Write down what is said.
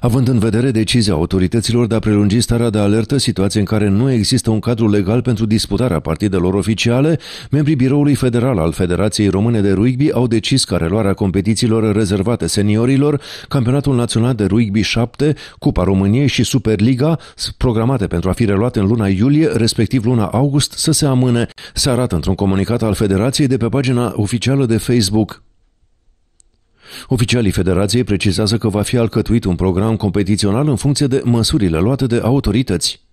având în vedere decizia autorităților de a prelungi starea de alertă, situație în care nu există un cadru legal pentru disputarea partidelor oficiale, membrii Biroului Federal al Federației Române de Rugby au decis ca reluarea competițiilor rezervate seniorilor, Campionatul Național de Rugby 7, Cupa României și Superliga, programate pentru a fi reluate în luna iulie, respectiv luna august, să se amâne, se arată într-un comunicat al Federației de pe pagina oficială de Facebook. Oficialii federației precizează că va fi alcătuit un program competițional în funcție de măsurile luate de autorități.